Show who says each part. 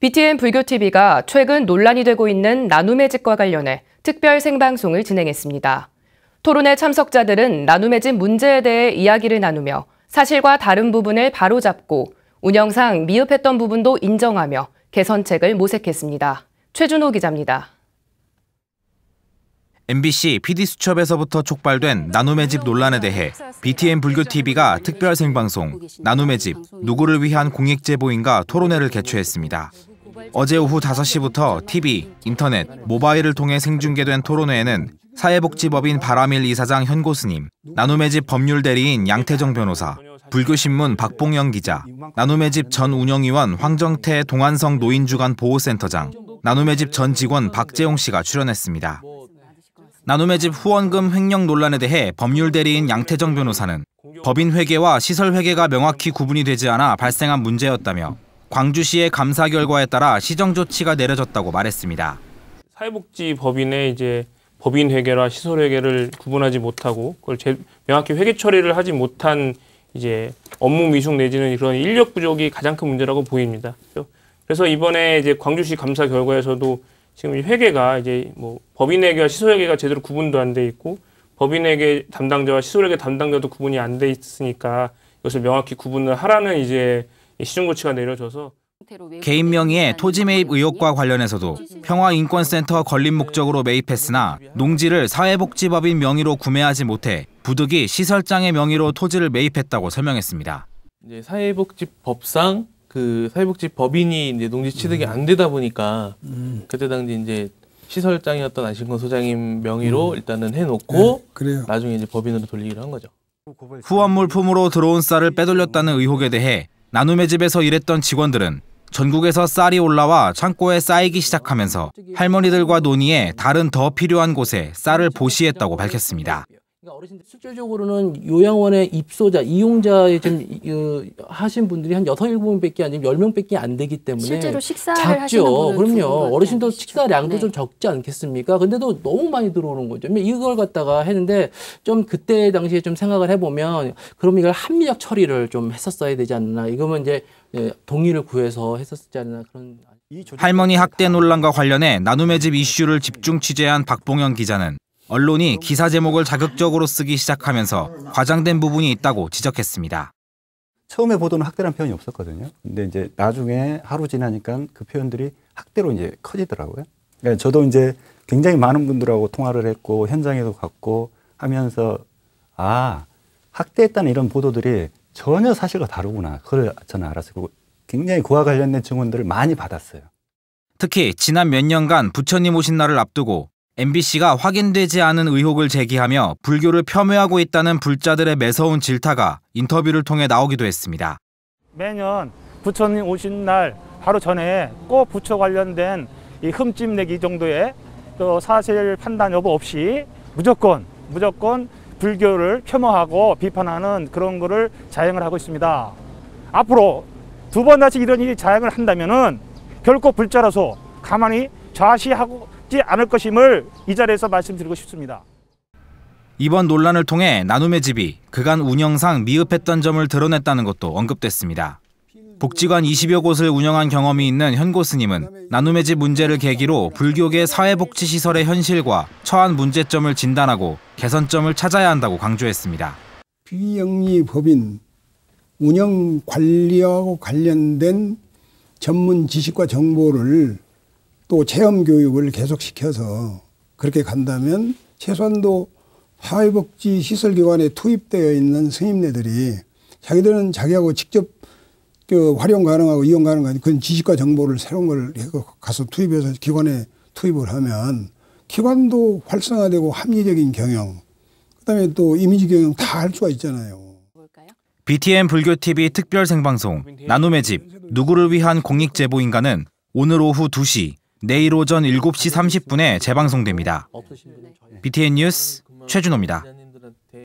Speaker 1: BTN 불교TV가 최근 논란이 되고 있는 나눔의 집과 관련해 특별 생방송을 진행했습니다. 토론회 참석자들은 나눔의 집 문제에 대해 이야기를 나누며 사실과 다른 부분을 바로잡고 운영상 미흡했던 부분도 인정하며 개선책을 모색했습니다. 최준호 기자입니다. MBC PD수첩에서부터 촉발된 나눔의 집 논란에 대해 BTN 불교TV가 특별 생방송 나눔의 집 누구를 위한 공익제보인가 토론회를 개최했습니다. 어제 오후 5시부터 TV, 인터넷, 모바일을 통해 생중계된 토론회에는 사회복지법인 바라밀 이사장 현고 스님, 나눔의 집 법률 대리인 양태정 변호사, 불교신문 박봉영 기자, 나눔의 집 전 운영위원 황정태 동안성 노인주간 보호센터장, 나눔의 집 전 직원 박재용 씨가 출연했습니다. 나눔의 집 후원금 횡령 논란에 대해 법률 대리인 양태정 변호사는 법인 회계와 시설 회계가 명확히 구분이 되지 않아 발생한 문제였다며 광주시의 감사 결과에 따라 시정 조치가 내려졌다고 말했습니다. 사회복지법인의 이제 법인 회계와 시설 회계를 구분하지 못하고 그걸 제, 명확히 회계 처리를 하지 못한 이제 업무 미숙 내지는 그런 인력 부족이 가장 큰 문제라고 보입니다. 그래서 이번에 이제 광주시 감사 결과에서도 지금 회계가 이제 뭐 법인 회계와 시설 회계가 제대로 구분도 안 돼 있고 법인 회계 담당자와 시설 회계 담당자도 구분이 안 돼 있으니까 이것을 명확히 구분을 하라는 이제 예, 시중고치가 내려져서 개인 명의의 토지 매입 의혹과 관련해서도 평화인권센터 건립 목적으로 매입했으나 농지를 사회복지법인 명의로 구매하지 못해 부득이 시설장의 명의로 토지를 매입했다고 설명했습니다. 이제 사회복지법상 그 사회복지법인이 이제 농지 취득이 음. 안 되다 보니까 음. 그때 당시 이제 시설장이었던 안신권 소장님 명의로 음. 일단은 해놓고 네, 나중에 이제 법인으로 돌리기로 한 거죠. 후원 물품으로 들어온 쌀을 빼돌렸다는 의혹에 대해 나눔의 집에서 일했던 직원들은 전국에서 쌀이 올라와 창고에 쌓이기 시작하면서 할머니들과 논의해 다른 더 필요한 곳에 쌀을 보시했다고 밝혔습니다. 그러니까 어르신들 실질적으로는 요양원의 입소자, 이용자의 지금 이, 하신 분들이 한 여섯 일곱 명밖에 아니면 열 명밖에 안 되기 때문에 실제로 식사를 작죠. 그럼요. 그렇죠. 어르신도 그렇죠. 식사량도 네. 좀 적지 않겠습니까? 근데도 너무 많이 들어오는 거죠. 뭐 이걸 갖다가 했는데 좀 그때 당시에 좀 생각을 해보면 그럼 이걸 합리적 처리를 좀 했었어야 되지 않나. 이거면 이제 예, 동의를 구해서 했었지 않나 그런. 할머니 학대 논란과 관련해 나눔의 집 이슈를 집중 취재한 박봉현 기자는 언론이 기사 제목을 자극적으로 쓰기 시작하면서 과장된 부분이 있다고 지적했습니다. 처음에 보도는 학대란 표현이 없었거든요. 근데 이제 나중에 하루 지나니까 그 표현들이 학대로 이제 커지더라고요. 그러니까 저도 이제 굉장히 많은 분들하고 통화를 했고 현장에도 갔고 하면서 아 학대했다는 이런 보도들이 전혀 사실과 다르구나 그걸 저는 알았어요. 그 굉장히 그와 관련된 증언들을 많이 받았어요. 특히 지난 몇 년간 부처님 오신 날을 앞두고 MBC가 확인되지 않은 의혹을 제기하며 불교를 폄훼하고 있다는 불자들의 매서운 질타가 인터뷰를 통해 나오기도 했습니다. 매년 부처님 오신 날 바로 전에 꼭 부처 관련된 흠집 내기 정도의 사실 판단 여부 없이 무조건 무조건 불교를 폄하하고 비판하는 그런 거를 자행을 하고 있습니다. 앞으로 두 번 다시 이런 일이 자행을 한다면은 결코 불자라서 가만히 좌시하고 쉽지 않을 것임을 이 자리에서 말씀드리고 싶습니다. 이번 논란을 통해 나눔의 집이 그간 운영상 미흡했던 점을 드러냈다는 것도 언급됐습니다. 복지관 20여 곳을 운영한 경험이 있는 현고 스님은 나눔의 집 문제를 계기로 불교계 사회복지시설의 현실과 처한 문제점을 진단하고 개선점을 찾아야 한다고 강조했습니다. 비영리 법인 운영 관리하고 관련된 전문 지식과 정보를 또 체험 교육을 계속 시켜서 그렇게 간다면 최소한도 사회복지 시설기관에 투입되어 있는 승님네들이 자기들은 자기하고 직접 그 활용 가능하고 이용 가능한 그런 지식과 정보를 새로운 걸 가서 투입해서 기관에 투입을 하면 기관도 활성화되고 합리적인 경영 그다음에 또 이미지 경영 다 할 수가 있잖아요. BTN 불교 TV 특별 생방송 나눔의 집 누구를 위한 공익 제보 인간은 오늘 오후 2시 내일 오전 7시 30분에 재방송됩니다. BTN 뉴스 최준호입니다.